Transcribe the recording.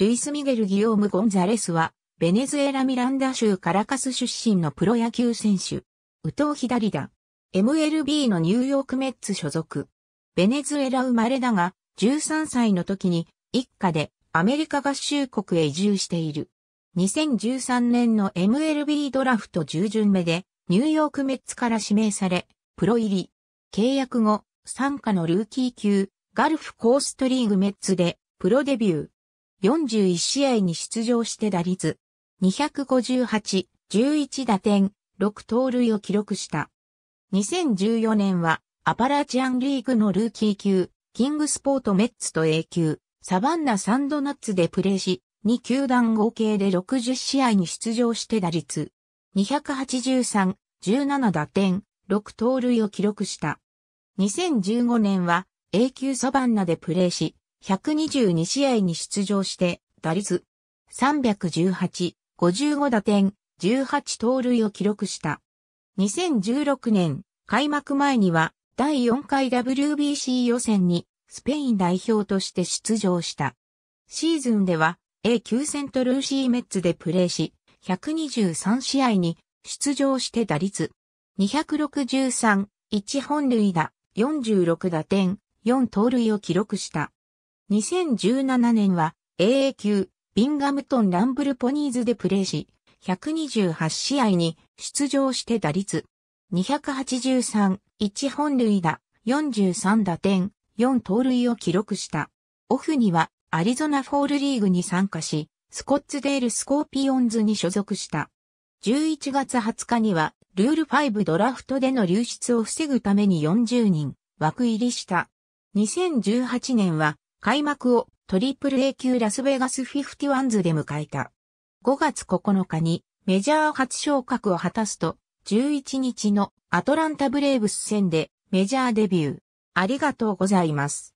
ルイス・ミゲル・ギオーム・ゴンザレスは、ベネズエラ・ミランダ州カラカス出身のプロ野球選手。右投左打。MLB のニューヨークメッツ所属。ベネズエラ生まれだが、13歳の時に、一家でアメリカ合衆国へ移住している。2013年の MLB ドラフト10巡目で、ニューヨークメッツから指名され、プロ入り。契約後、参加のルーキー級、ガルフコーストリーグメッツで、プロデビュー。41試合に出場して打率258、11打点、6盗塁を記録した。2014年はアパラチアンリーグのルーキー級、キングスポートメッツと A 級、サバンナサンドナッツでプレーし、2球団合計で60試合に出場して打率283、17打点、6盗塁を記録した。2015年は A 級サバンナでプレーし、122試合に出場して、打率318、55打点、18盗塁を記録した。2016年、開幕前には、第4回 WBC 予選に、スペイン代表として出場した。シーズンでは、A 級セントルーシーメッツでプレーし、123試合に出場して打率263、1本塁打、46打点、4盗塁を記録した。2017年は AA 級ビンガムトンランブルポニーズでプレーし、128試合に出場して打率283、1本塁打、43打点、4盗塁を記録した。オフにはアリゾナフォールリーグに参加し、スコッツデールスコーピオンズに所属した。11月20日には、ルール5ドラフトでの流出を防ぐために40人枠入りした。2018年は開幕を AAA 級ラスベガスフィフティワンズで迎えた。5月9日にメジャー初昇格を果たすと、11日のアトランタブレーブス戦でメジャーデビュー。ありがとうございます。